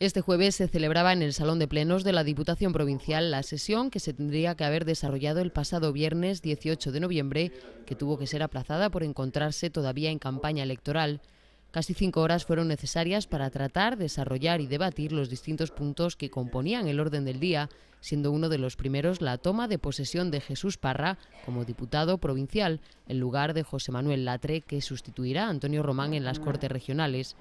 Este jueves se celebraba en el Salón de Plenos de la Diputación Provincial la sesión que se tendría que haber desarrollado el pasado viernes 18 de noviembre, que tuvo que ser aplazada por encontrarse todavía en campaña electoral. Casi cinco horas fueron necesarias para tratar, desarrollar y debatir los distintos puntos que componían el orden del día, siendo uno de los primeros la toma de posesión de Jesús Parra como diputado provincial, en lugar de José Manuel Latre, que sustituirá a Antonio Román en las Cortes Regionales.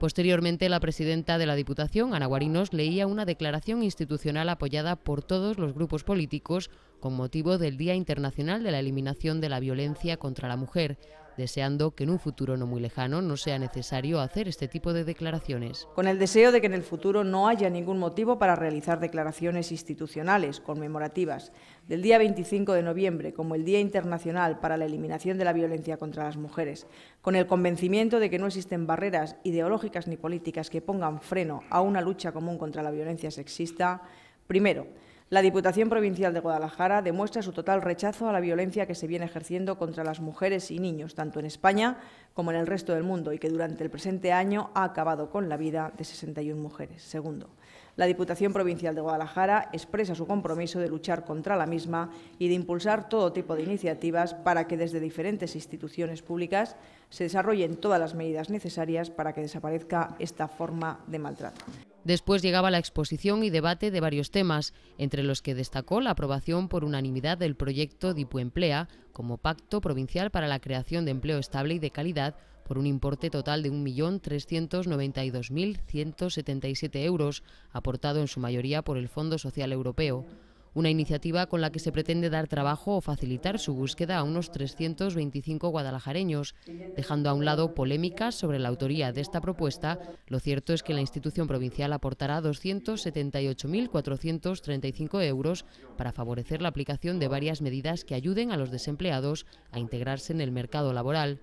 Posteriormente, la presidenta de la Diputación, Ana Guarinos, leía una declaración institucional apoyada por todos los grupos políticos con motivo del Día Internacional de la Eliminación de la Violencia contra la Mujer deseando que en un futuro no muy lejano no sea necesario hacer este tipo de declaraciones. Con el deseo de que en el futuro no haya ningún motivo para realizar declaraciones institucionales conmemorativas del día 25 de noviembre como el Día Internacional para la Eliminación de la Violencia contra las Mujeres, con el convencimiento de que no existen barreras ideológicas ni políticas que pongan freno a una lucha común contra la violencia sexista, primero, la Diputación Provincial de Guadalajara demuestra su total rechazo a la violencia que se viene ejerciendo contra las mujeres y niños, tanto en España como en el resto del mundo, y que durante el presente año ha acabado con la vida de 61 mujeres. Segundo, la Diputación Provincial de Guadalajara expresa su compromiso de luchar contra la misma y de impulsar todo tipo de iniciativas para que desde diferentes instituciones públicas se desarrollen todas las medidas necesarias para que desaparezca esta forma de maltrato. Después llegaba la exposición y debate de varios temas, entre los que destacó la aprobación por unanimidad del proyecto Dipuemplea como pacto provincial para la creación de empleo estable y de calidad por un importe total de 1.392.177 euros, aportado en su mayoría por el Fondo Social Europeo una iniciativa con la que se pretende dar trabajo o facilitar su búsqueda a unos 325 guadalajareños. Dejando a un lado polémicas sobre la autoría de esta propuesta, lo cierto es que la institución provincial aportará 278.435 euros para favorecer la aplicación de varias medidas que ayuden a los desempleados a integrarse en el mercado laboral.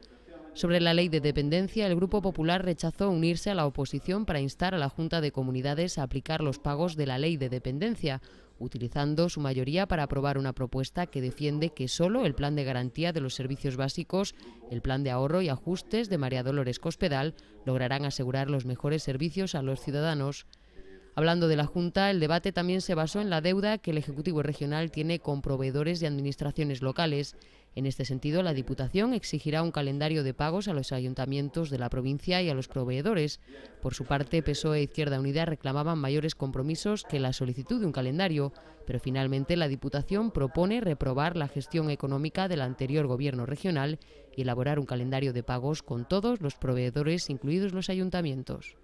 Sobre la ley de dependencia, el Grupo Popular rechazó unirse a la oposición para instar a la Junta de Comunidades a aplicar los pagos de la ley de dependencia, utilizando su mayoría para aprobar una propuesta que defiende que solo el plan de garantía de los servicios básicos, el plan de ahorro y ajustes de María Dolores Cospedal lograrán asegurar los mejores servicios a los ciudadanos. Hablando de la Junta, el debate también se basó en la deuda que el Ejecutivo Regional tiene con proveedores y administraciones locales. En este sentido, la Diputación exigirá un calendario de pagos a los ayuntamientos de la provincia y a los proveedores. Por su parte, PSOE e Izquierda Unida reclamaban mayores compromisos que la solicitud de un calendario, pero finalmente la Diputación propone reprobar la gestión económica del anterior Gobierno regional y elaborar un calendario de pagos con todos los proveedores, incluidos los ayuntamientos.